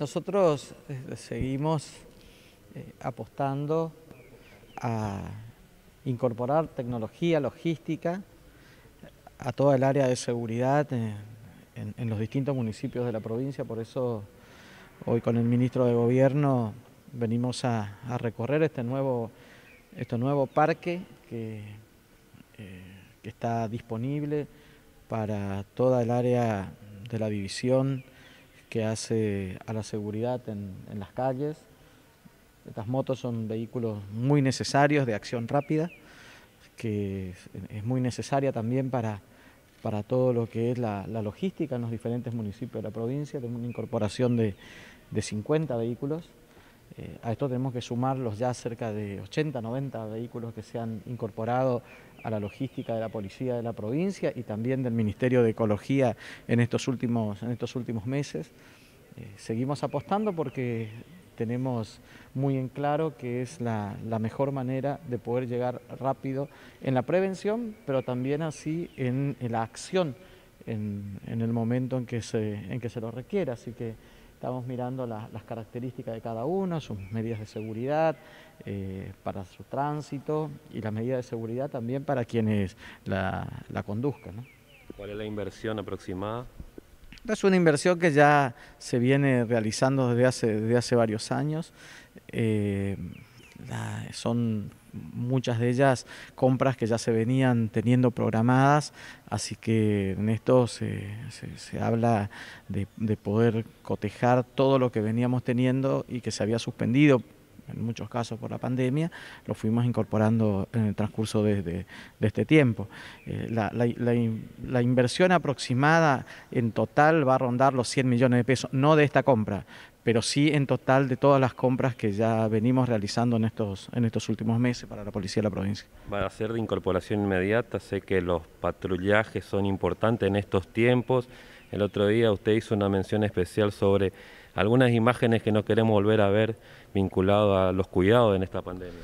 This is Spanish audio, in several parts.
Nosotros este, seguimos eh, apostando a incorporar tecnología, logística a toda el área de seguridad en, los distintos municipios de la provincia, por eso hoy con el ministro de Gobierno venimos a, recorrer este nuevo, este nuevo parque eh, que está disponible para toda el área de la división que hace a la seguridad en, las calles. Estas motos son vehículos muy necesarios de acción rápida, que es muy necesaria también para, todo lo que es la, logística en los diferentes municipios de la provincia. Tenemos una incorporación de 50 vehículos. Eh, a esto tenemos que sumar los ya cerca de 80, 90 vehículos que se han incorporado a la logística de la policía de la provincia y también del Ministerio de Ecología en estos últimos, en estos últimos meses. Eh, seguimos apostando porque tenemos muy en claro que es la, mejor manera de poder llegar rápido en la prevención, pero también así en, la acción en, en, el momento en que se, en que se lo requiera. Así que Estamos mirando las características de cada uno, sus medidas de seguridad eh, para su tránsito y las medidas de seguridad también para quienes la, conduzcan. ¿Cuál es la inversión aproximada? Es una inversión que ya se viene realizando desde hace, desde hace varios años. Eh, son muchas de ellas compras que ya se venían teniendo programadas, así que en esto se, se, habla de, de, poder cotejar todo lo que veníamos teniendo y que se había suspendido en muchos casos por la pandemia, lo fuimos incorporando en el transcurso de, de, este tiempo. Eh, la, la, la inversión aproximada en total va a rondar los 100 millones de pesos, no de esta compra, pero sí en total de todas las compras que ya venimos realizando en estos, en estos últimos meses para la Policía de la provincia. va a ser de incorporación inmediata, sé que los patrullajes son importantes en estos tiempos. El otro día usted hizo una mención especial sobre algunas imágenes que no queremos volver a ver vinculadas a los cuidados en esta pandemia.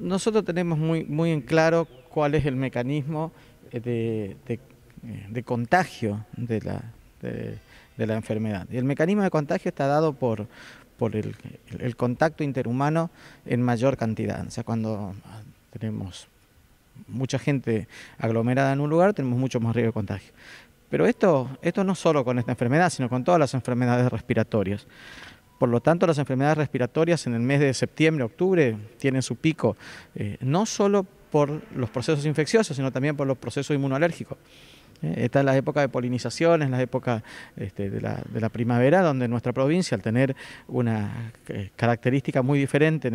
Nosotros tenemos muy, muy en claro cuál es el mecanismo eh, de, eh, de contagio de la, de, la enfermedad. Y el mecanismo de contagio está dado por, por el, contacto interhumano en mayor cantidad. O sea, cuando ah, tenemos mucha gente aglomerada en un lugar, tenemos mucho más riesgo de contagio. Pero esto, esto no solo con esta enfermedad, sino con todas las enfermedades respiratorias. Por lo tanto, las enfermedades respiratorias en el mes de septiembre, octubre, tienen su pico, eh, no solo por los procesos infecciosos, sino también por los procesos inmunoalérgicos. Eh, Esta es este, la época de polinización, es la época de, la, primavera, donde nuestra provincia, al tener una eh, característica muy diferente en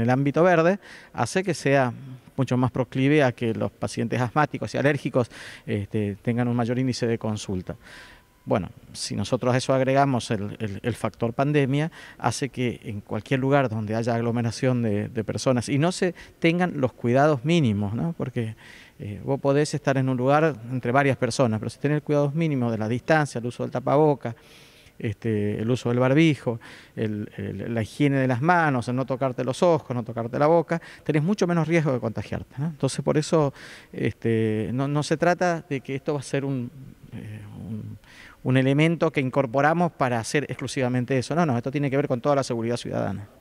el, ámbito verde, hace que sea mucho más proclive a que los pacientes asmáticos y alérgicos este, tengan un mayor índice de consulta. Bueno, si nosotros a eso agregamos el, factor pandemia, hace que en cualquier lugar donde haya aglomeración de, personas y no se tengan los cuidados mínimos, ¿no? porque eh, vos podés estar en un lugar entre varias personas, pero si tenés cuidados mínimos de la distancia, el uso del tapaboca, este, el uso del barbijo, la higiene de las manos, el no tocarte los ojos, no tocarte la boca, tenés mucho menos riesgo de contagiarte. Entonces, por eso este, no, se trata de que esto va a ser un, un elemento que incorporamos para hacer exclusivamente eso. No, no, esto tiene que ver con toda la seguridad ciudadana.